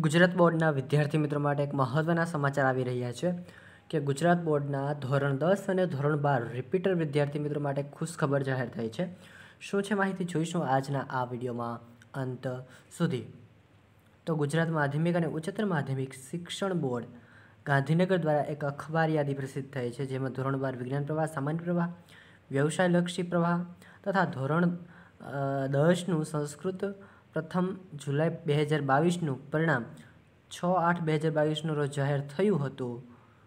ગુજરાત બોર્ડના વિદ્યાર્થી મિત્રો માટે એક મહત્ત્વના સમાચાર આવી રહ્યા છે કે ગુજરાત બોર્ડના ધોરણ દસ અને ધોરણ બાર રિપીટર વિદ્યાર્થી મિત્રો માટે ખુશખબર જાહેર થઈ છે શું છે માહિતી જોઈશું આજના આ વિડીયોમાં અંત સુધી તો ગુજરાત માધ્યમિક અને ઉચ્ચતર માધ્યમિક શિક્ષણ બોર્ડ ગાંધીનગર દ્વારા એક અખબાર યાદી પ્રસિદ્ધ થઈ છે જેમાં ધોરણ બાર વિજ્ઞાન પ્રવાહ સામાન્ય પ્રવાહ વ્યવસાયલક્ષી પ્રવાહ તથા ધોરણ દસનું સંસ્કૃત પ્રથમ જુલાઈ બે હજાર બાવીસનું પરિણામ છ આઠ બે હજાર બાવીસનો રોજ જાહેર થયું હતું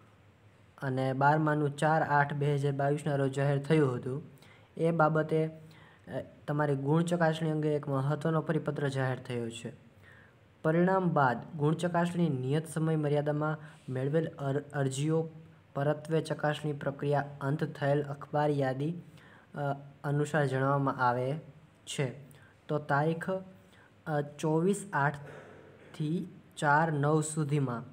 અને બારમાનું ચાર આઠ બે હજાર બાવીસના રોજ જાહેર થયું હતું એ બાબતે તમારી ગુણ ચકાસણી અંગે એક મહત્ત્વનો પરિપત્ર જાહેર થયો છે પરિણામ બાદ ગુણ ચકાસણી નિયત સમય મર્યાદામાં મેળવેલ અરજીઓ પરત્વે ચકાસણી પ્રક્રિયા અંત થયેલ અખબાર યાદી અનુસાર જણાવવામાં આવે છે તો તારીખ ચોવીસ આઠથી ચાર નવ સુધીમાં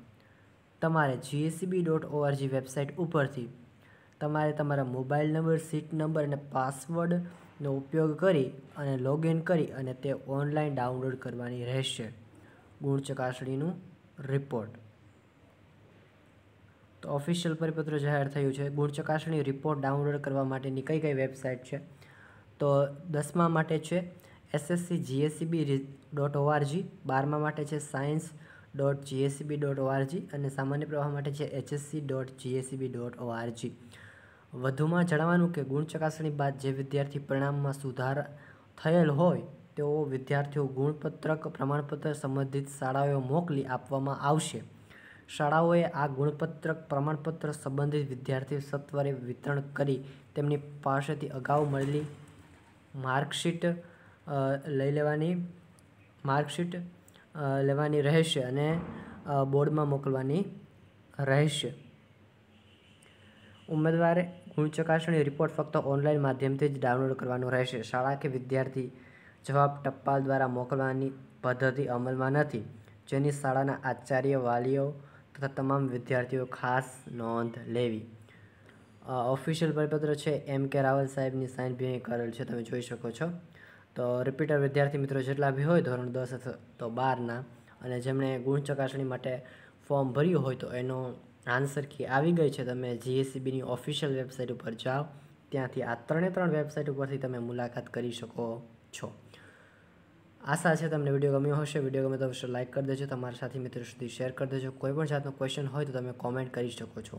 તમારે જીએસસીબી ડોટ ઓઆરજી વેબસાઇટ ઉપરથી તમારે તમારા મોબાઈલ નંબર સીટ નંબર અને પાસવર્ડનો ઉપયોગ કરી અને લોગિન કરી અને તે ઓનલાઈન ડાઉનલોડ કરવાની રહેશે ગુણ ચકાસણીનું રિપોર્ટ તો ઓફિશિયલ પરિપત્ર જાહેર થયું છે ગુણ ચકાસણી રિપોર્ટ ડાઉનલોડ કરવા માટેની કઈ કઈ વેબસાઇટ છે તો દસમા માટે છે એસએસસી જીએસસીબી ડોટ ઓઆરજી બારમા માટે છે science dot GSCB dot org અને સામાન્ય પ્રવાહ માટે છે HSC dot GSCB dot org વધુમાં જણાવવાનું કે ગુણ ચકાસણી બાદ જે વિદ્યાર્થી પરિણામમાં સુધાર થયેલ હોય તેઓ વિદ્યાર્થીઓ ગુણપત્રક પ્રમાણપત્ર સંબંધિત શાળાઓ મોકલી આપવામાં આવશે શાળાઓએ આ ગુણપત્રક પ્રમાણપત્ર સંબંધિત વિદ્યાર્થીઓ સત્વરે વિતરણ કરી તેમની પાસેથી અગાઉ મળેલી માર્કશીટ લઈ લેવાની માર્કશીટ લેવાની રહેશે અને બોર્ડમાં મોકલવાની રહેશે ઉમેદવારે ગુણ ચકાસણી રિપોર્ટ ફક્ત ઓનલાઈન માધ્યમથી જ ડાઉનલોડ કરવાનું રહેશે શાળા કે વિદ્યાર્થી જવાબ ટપાલ દ્વારા મોકલવાની પદ્ધતિ અમલમાં નથી જેની શાળાના આચાર્ય વાલીઓ તથા તમામ વિદ્યાર્થીઓ ખાસ નોંધ લેવી ઓફિશિયલ પરિપત્ર છે એમ કે રાવલ સાહેબની સાઇન બી કરેલ છે તમે જોઈ શકો છો તો રિપીટર વિદ્યાર્થી મિત્રો જેટલા બી હોય ધોરણ દસ તો બારના અને જેમણે ગુણ ચકાસણી માટે ફોર્મ ભર્યું હોય તો એનો આન્સર કી આવી ગઈ છે તમે જીએસસીબીની ઓફિશિયલ વેબસાઇટ ઉપર જાઓ ત્યાંથી આ ત્રણે ત્રણ વેબસાઇટ ઉપરથી તમે મુલાકાત કરી શકો છો આશા છે તમને વિડીયો ગમ્યો હશે વિડીયો ગમે તો અવશ્ય લાઇક કરી દેજો તમારા સાથી મિત્રો સુધી શેર કરી દેજો કોઈ પણ જાતનો ક્વેશ્ચન હોય તો તમે કોમેન્ટ કરી શકો છો